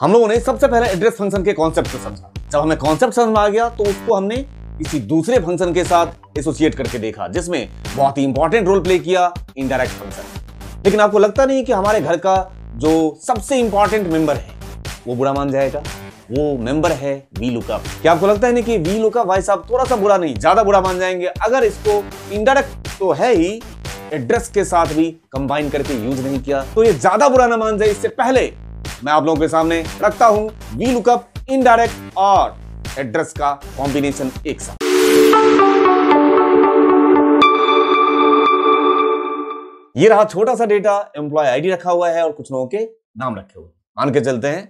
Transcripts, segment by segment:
हम लोगों ने सबसे पहले एड्रेस फंक्शन के कॉन्सेप्ट को समझा जब हमें कॉन्सेप्ट समझ आ गया तो उसको हमने किसी दूसरे फंक्शन के साथ एसोसिएट करके देखा जिसमें बहुत ही इंपॉर्टेंट रोल प्ले किया इनडायरेक्ट फंक्शन लेकिन आपको लगता नहीं कि हमारे घर का जो सबसे इंपॉर्टेंट मेंबर है वो बुरा मान जाएगा वो मेंबर है वी लुकअप क्या आपको लगता है नहीं कि वी लुकअप भाई साहब थोड़ा सा बुरा नहीं ज्यादा बुरा मान जाएंगे अगर इसको इनडायरेक्ट तो है ही एड्रेस के साथ भी कंबाइन करके यूज नहीं किया तो ये ज्यादा बुरा ना मान जाए इससे पहले मैं आप लोगों के सामने रखता हूं वी लुकअप इनडायरेक्ट और एड्रेस का कॉम्बिनेशन एक साथ ये रहा छोटा सा डेटा एम्प्लॉय आईडी रखा हुआ है और कुछ लोगों के नाम रखे हुए मान के चलते हैं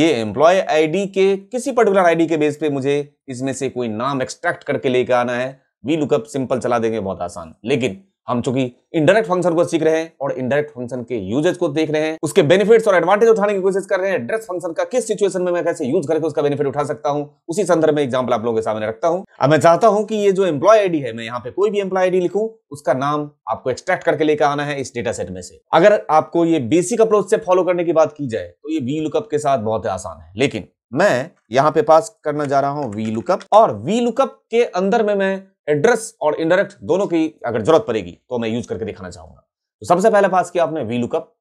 ये एम्प्लॉय आईडी के किसी पर्टिकुलर आईडी के बेस पे मुझे इसमें से कोई नाम एक्सट्रैक्ट करके लेके आना है वी लुकअप सिंपल चला देंगे बहुत आसान लेकिन हम चूंकि इंडायरेक्ट फंक्शन को सीख रहे हैं और इंडायरेक्ट फंक्शन के यूजेज को देख रहे हैं उसके बेनिफिट्स और एडवांटेज उठाने की कोशिश कर रहे हैं एड्रेस फंक्शन का किस सिचुएशन में मैं कैसे यूज करके उसका बेनिफिट उठा सकता हूं उसी संदर्भ में एग्जाम्पल आप लोगों के सामने रखता हूं अब मैं चाहता हूं कि ये जो एम्प्लॉय आईडी है मैं यहाँ पे कोई भी एम्प्लॉय आईडी लिखू उसका नाम आपको एक्सट्रैक्ट करके लेकर आना है इस डेटा सेट में से अगर आपको ये बेसिक अप्रोच से फॉलो करने की बात की जाए तो ये वी लुकअप के साथ बहुत आसान है लेकिन मैं यहां पे पास करना जा रहा हूं वी लुकअप और वी लुकअप के अंदर में मैं एड्रेस और इनडायरेक्ट दोनों की अगर जरूरत पड़ेगी तो मैं यूज करके दिखाना चाहूंगा तो सबसे पहले पास किया आपने वी लुकअप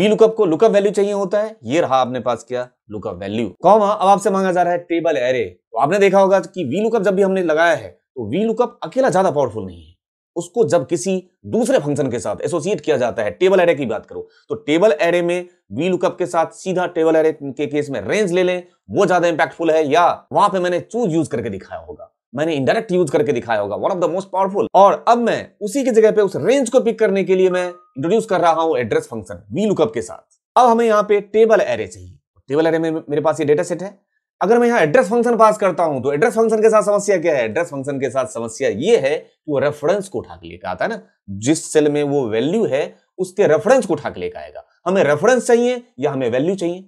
वी लुकअप को लुकअप वैल्यू चाहिए होता है ये रहा आपने पास किया लुकअप वैल्यू कॉमा अब आपसे मांगा जा रहा है टेबल एरे तो आपने देखा होगा कि वी लुकअप जब भी हमने लगाया है तो वी लुकअप अकेला ज्यादा पावरफुल नहीं है उसको जब किसी दूसरे फंक्शन के साथ एसोसिएट किया जाता है टेबल एरे की बात करो तो टेबल एरे में वी लुकअप के साथ सीधा टेबल एरे के केस में रेंज ले लें वो ज्यादा इंपैक्टफुल है या वहां पे मैंने चूज यूज करके दिखाया होगा मैंने इंडायरेक्ट यूज करके दिखाया होगा one of the most powerful और अब मैं उसी की जगह पे उस रेंज को पिक करने के लिए मैं इंट्रोड्यूस कर रहा हूं एड्रेस फंक्शन वी लुकअप के साथ अब हमें यहाँ पे टेबल एरे चाहिए टेबल एरे में मेरे पास ये डेटा सेट है अगर मैं यहाँ एड्रेस फंक्शन पास करता हूं तो एड्रेस फंक्शन के साथ समस्या क्या है एड्रेस फंक्शन के साथ समस्या ये है कि वो रेफरेंस को उठा के लेकर आता है ना जिस सेल में वो वैल्यू है उसके रेफरेंस को उठा के लेकर आएगा हमें रेफरेंस चाहिए या हमें वैल्यू चाहिए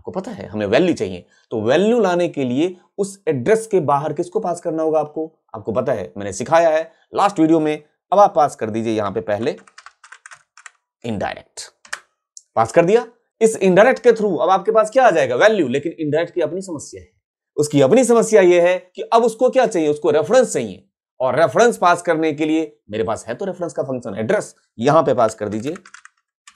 आपको पता है हमें वैल्यू चाहिए तो वैल्यू लाने के लिए उस एड्रेस के बाहर किसको पास करना होगा आपको आपको पता है मैंने सिखाया है लास्ट वीडियो में अब आप पास कर दीजिए यहां पे पहले इनडायरेक्ट पास कर दिया इस इनडायरेक्ट के थ्रू अब आपके पास क्या आ जाएगा वैल्यू लेकिन इनडायरेक्ट की अपनी समस्या है उसकी अपनी समस्या यह है कि अब उसको क्या चाहिए उसको रेफरेंस चाहिए और रेफरेंस पास करने के लिए मेरे पास है तो रेफरेंस का फंक्शन एड्रेस यहां पे पास कर दीजिए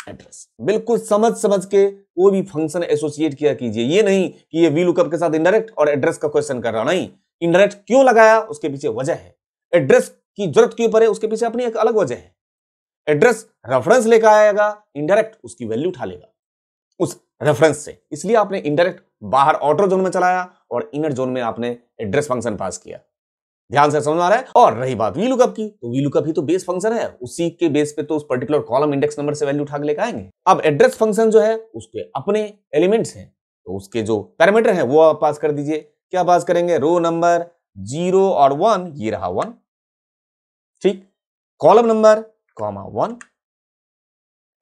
एड्रेस बिल्कुल समझ समझ के कोई भी फंक्शन एसोसिएट किया कीजिए ये नहीं कि ये वी लुकअप के साथ इंडायरेक्ट और एड्रेस का क्वेश्चन कर रहा नहीं इंडायरेक्ट क्यों लगाया उसके पीछे वजह है एड्रेस की जरूरत क्यों पड़े उसके पीछे अपनी एक अलग वजह है एड्रेस रेफरेंस लेकर आएगा इंडायरेक्ट उसकी वैल्यू उठा लेगा उस रेफरेंस से इसलिए आपने इंडायरेक्ट बाहर आउटर जोन में चलाया और इनर जोन में आपने एड्रेस फंक्शन पास किया ध्यान से समझ आ रहा है और रही बात वी लुकअप की तो वी लुकअप ही तो बेस फंक्शन है उसी के बेस पे तो उस पर्टिकुलर कॉलम इंडेक्स नंबर से वैल्यू उठा के लेकर आएंगे अब एड्रेस फंक्शन जो है उसके अपने एलिमेंट्स हैं तो उसके जो पैरामीटर है वो आप पास कर दीजिए क्या पास करेंगे रो नंबर जीरो और वन ये रहा वन ठीक कॉलम नंबर कॉमा वन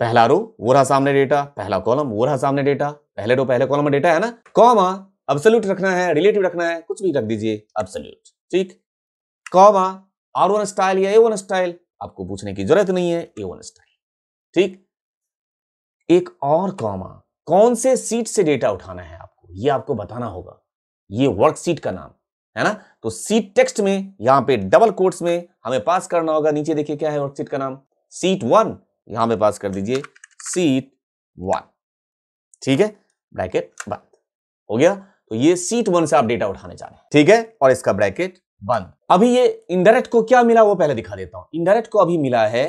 पहला रो वो रहा सामने डेटा पहला कॉलम वो रहा सामने डेटा पहले रो पहले कॉलम में डेटा है ना कॉमा अब्सोल्यूट रखना है रिलेटिव रखना है कुछ भी रख दीजिए अब्सोल्यूट ठीक कॉमा आर वन स्टाइल या ए वन स्टाइल आपको पूछने की जरूरत नहीं है ए वन स्टाइल ठीक एक और कॉमा कौन से सीट से डेटा उठाना है आपको ये आपको बताना होगा ये वर्कशीट का नाम है ना तो सीट टेक्स्ट में यहां पे डबल कोट्स में हमें पास करना होगा नीचे देखिए क्या है वर्कशीट का नाम सीट वन यहां पे पास कर दीजिए सीट वन ठीक है ब्रैकेट बंद हो गया तो ये सीट वन से आप डेटा उठाने जा रहे हैं ठीक है और इसका ब्रैकेट बंद अभी ये इंडायरेक्ट को क्या मिला वो पहले दिखा देता हूं इंडायरेक्ट को अभी मिला है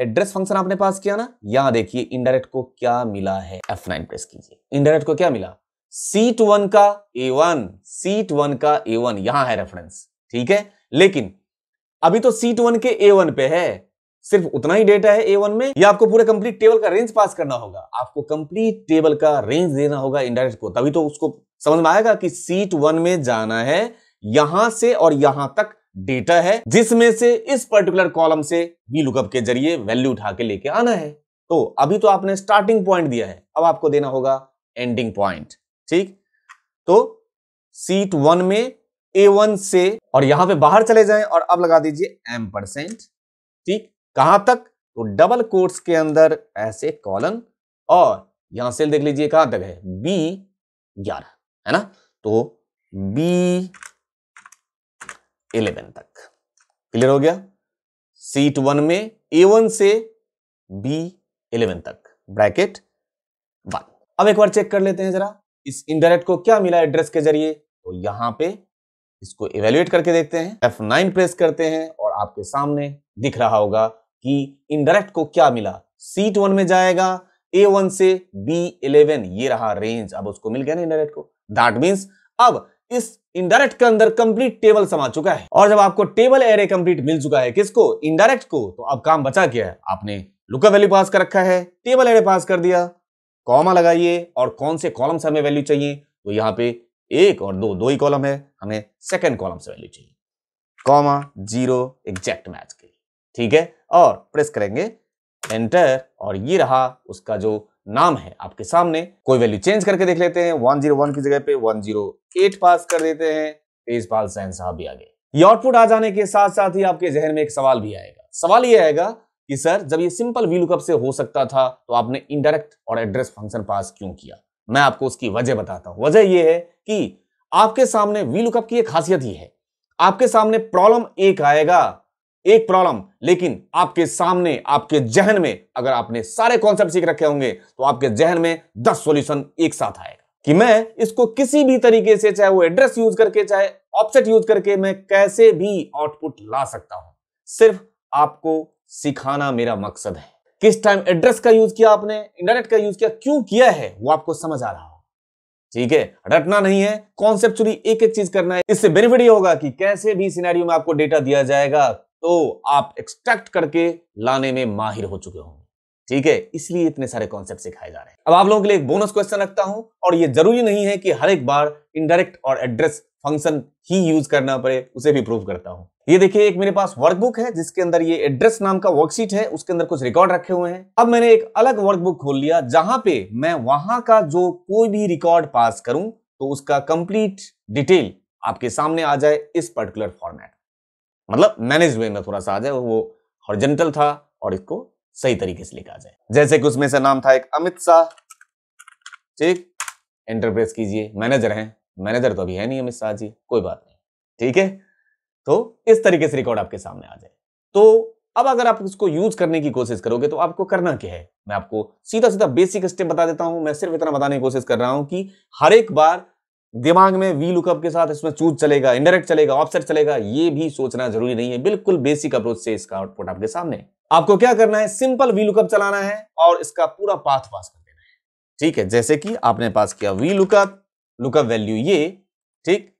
एड्रेस फंक्शन आपने पास किया ना यहां देखिए इंडायरेक्ट को क्या मिला है F9 प्रेस कीजिए इंडायरेक्ट को क्या मिला सीट वन का ए वन सीट वन का ए वन यहां है रेफरेंस ठीक है लेकिन अभी तो सीट वन के ए वन पे है सिर्फ उतना ही डेटा है ए वन में या आपको पूरे कंप्लीट टेबल का रेंज पास करना होगा आपको कंप्लीट टेबल का रेंज देना होगा इंडायरेक्ट को तभी तो उसको समझ में आएगा कि सीट वन में जाना है यहां से और यहां तक डेटा है जिसमें से इस पर्टिकुलर कॉलम से वी लुकअप के जरिए वैल्यू उठा के लेके आना है तो अभी तो आपने स्टार्टिंग पॉइंट दिया है अब आपको देना होगा एंडिंग पॉइंट ठीक तो सीट वन में ए वन से और यहां पे बाहर चले जाएं और अब लगा दीजिए एम परसेंट ठीक कहां तक तो डबल कोर्स के अंदर ऐसे कॉलन और यहां से देख लीजिए कहां तक है बी ग्यारह है ना तो बी इलेवन तक क्लियर हो गया सीट वन में ए वन से बी इलेवन तक ब्रैकेट वन अब एक बार चेक कर लेते हैं जरा इस इंडायरेक्ट को क्या मिला एड्रेस के जरिए तो यहां पे इसको इवेल्युएट करके देखते हैं एफ नाइन प्रेस करते हैं और आपके सामने दिख रहा होगा कि इंडायरेक्ट को क्या मिला सीट वन में जाएगा ए वन से बी इलेवन ये रहा रेंज अब उसको मिल गया ना इंडायरेक्ट को दैट मीन्स अब इस इनडायरेक्ट के अंदर कंप्लीट टेबल समा चुका है और जब आपको टेबल एरे कंप्लीट मिल चुका है किसको इनडायरेक्ट को तो अब काम बचा गया है आपने लुकअप वैल्यू पास कर रखा है टेबल एरे पास कर दिया कॉमा लगाइए और कौन से कॉलम से हमें वैल्यू चाहिए तो यहाँ पे एक और दो दो ही कॉलम है हमें सेकेंड कॉलम से वैल्यू चाहिए कॉमा जीरो एग्जैक्ट मैच के ठीक है और प्रेस करेंगे एंटर और ये रहा उसका जो नाम है आपके सामने कोई वैल्यू चेंज करके देख लेते हैं वन जीरो वन की जगह पे वन जीरो एट पास कर देते हैं तेजपाल सैन साहब भी आ गए ये आउटपुट आ जाने के साथ साथ ही आपके जहन में एक सवाल भी आएगा सवाल ये आएगा कि सर जब ये सिंपल वी लुकअप से हो सकता था तो आपने इनडायरेक्ट और एड्रेस फंक्शन पास क्यों किया मैं आपको उसकी वजह बताता हूं वजह यह है कि आपके सामने वी लुकअप की एक खासियत ही है आपके सामने प्रॉब्लम एक आएगा एक प्रॉब्लम लेकिन आपके सामने आपके जहन में अगर आपने सारे कॉन्सेप्ट सीख रखे होंगे तो आपके जहन में दस सोल्यूशन एक साथ आएगा कि मैं इसको किसी भी तरीके से चाहे वो एड्रेस यूज करके चाहे ऑप्शन यूज करके मैं कैसे भी आउटपुट ला सकता हूं सिर्फ आपको सिखाना मेरा मकसद है किस टाइम एड्रेस का यूज किया आपने इंटरनेट का यूज किया क्यों किया है वो आपको समझ आ रहा हो ठीक है रटना नहीं है कॉन्सेप्ट एक एक चीज करना है इससे बेनिफिट ये होगा कि कैसे भी सिनेरियो में आपको डेटा दिया जाएगा तो आप एक्सट्रैक्ट करके लाने में माहिर हो चुके होंगे ठीक है इसलिए इतने सारे कॉन्सेप्ट सिखाए जा रहे हैं अब आप लोगों के लिए एक बोनस क्वेश्चन रखता हूं और ये जरूरी नहीं है कि हर एक बार इनडायरेक्ट और एड्रेस फंक्शन ही यूज करना पड़े उसे भी प्रूव करता हूं ये देखिए एक मेरे पास वर्कबुक है जिसके अंदर ये एड्रेस नाम का वर्कशीट है उसके अंदर कुछ रिकॉर्ड रखे हुए हैं अब मैंने एक अलग वर्कबुक खोल लिया जहां पे मैं वहां का जो कोई भी रिकॉर्ड पास करूं तो उसका कंप्लीट डिटेल आपके सामने आ जाए इस पर्टिकुलर फॉर्मेट मतलब मैनेज वे में थोड़ा सा आ जाए वो हॉर्जेंटल था और इसको सही तरीके से लिखा जाए जैसे कि उसमें से नाम था एक अमित शाह ठीक एंटरप्रेस कीजिए मैनेजर हैं मैनेजर तो अभी है नहीं अमित शाह जी कोई बात नहीं ठीक है तो इस तरीके से रिकॉर्ड आपके सामने आ जाए तो अब अगर आप इसको यूज करने की कोशिश करोगे तो आपको करना क्या है मैं आपको सीधा सीधा बेसिक स्टेप बता देता हूं मैं सिर्फ इतना बताने की कोशिश कर रहा हूं कि हर एक बार दिमाग में वी लुकअप के साथ इसमें चूज चलेगा इंडायरेक्ट चलेगा ऑफसेट चलेगा ये भी सोचना जरूरी नहीं है बिल्कुल बेसिक अप्रोच से इसका आउटपुट आपके सामने आपको क्या करना है सिंपल वी लुकअप चलाना है और इसका पूरा पाथ पास कर देना है ठीक है जैसे कि आपने पास किया वी लुकअप लुकअप वैल्यू ये ठीक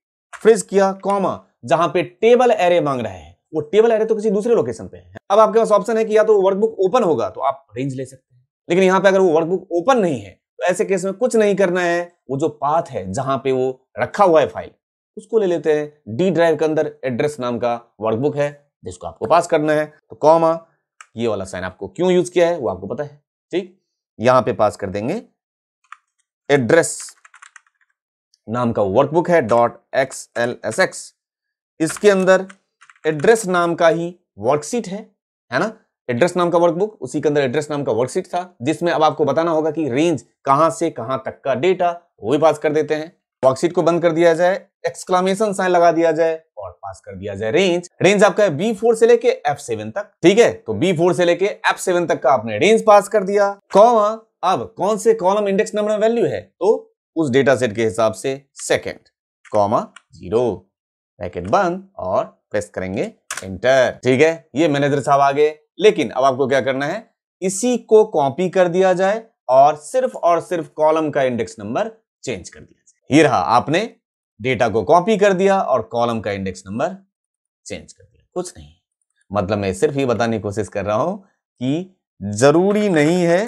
फ्रिज किया कॉमा जहां पे टेबल एरे मांग रहे हैं वो टेबल एरे तो किसी दूसरे लोकेशन पे है अब आपके पास ऑप्शन है कि या तो वर्कबुक ओपन होगा तो आप रेंज ले सकते हैं लेकिन यहाँ पे अगर वो वर्कबुक ओपन नहीं है तो ऐसे केस में कुछ नहीं करना है वो जो पाथ है जहां पे वो रखा हुआ है फाइल उसको ले लेते हैं डी ड्राइव के अंदर एड्रेस नाम का वर्कबुक है जिसको आपको पास करना है तो कॉमा ये वाला साइन आपको क्यों यूज किया है वो आपको पता है ठीक यहां पे पास कर देंगे एड्रेस नाम का वर्कबुक है dot X L S X इसके अंदर एड्रेस नाम का ही वर्कशीट है है ना एड्रेस नाम का वर्कबुक उसी के अंदर एड्रेस नाम का वर्कशीट था जिसमें अब आपको बताना होगा कि रेंज कहां से कहां तक का डेटा वो भी पास कर देते हैं वर्कशीट को बंद कर दिया जाए एक्सक्लामेशन साइन लगा दिया जाए और पास कर दिया जाए रेंज रेंज आपका है B4 से लेके F7 तक ठीक है तो B4 से लेके F7 तक का आपने रेंज पास कर दिया कौन अब कौन से कॉलम इंडेक्स नंबर में वैल्यू है तो उस डेटा सेट के हिसाब से सेकेंड कॉमा जीरो बंद और प्रेस करेंगे इंटर ठीक है ये मैनेजर साहब आगे लेकिन अब आपको क्या करना है इसी को कॉपी कर दिया जाए और सिर्फ और सिर्फ कॉलम का इंडेक्स नंबर चेंज कर दिया जाए ये रहा आपने डेटा को कॉपी कर दिया और कॉलम का इंडेक्स नंबर चेंज कर दिया कुछ नहीं मतलब मैं सिर्फ ये बताने की कोशिश कर रहा हूं कि जरूरी नहीं है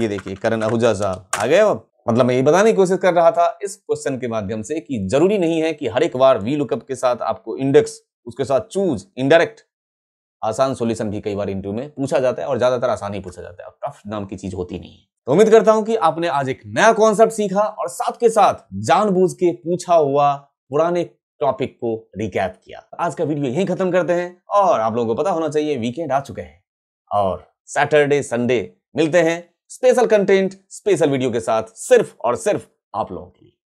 ये देखिए करण आहूजा साहब आ गए अब मतलब मैं ये बताने की कोशिश कर रहा था इस क्वेश्चन के माध्यम से कि जरूरी नहीं है कि हर एक बार वी लुकअप के साथ आपको इंडेक्स उसके साथ चूज इनडायरेक्ट आसान सोल्यूशन भी कई बार इंटरव्यू में पूछा जाता है और ज्यादातर आसान ही पूछा जाता है टफ नाम की चीज होती नहीं है तो उम्मीद करता हूं कि आपने आज एक नया कॉन्सेप्ट सीखा और साथ के साथ जानबूझ के पूछा हुआ पुराने टॉपिक को रिकैप किया आज का वीडियो यही खत्म करते हैं और आप लोगों को पता होना चाहिए वीकेंड आ चुके हैं और सैटरडे संडे मिलते हैं स्पेशल कंटेंट स्पेशल वीडियो के साथ सिर्फ और सिर्फ आप लोगों के लिए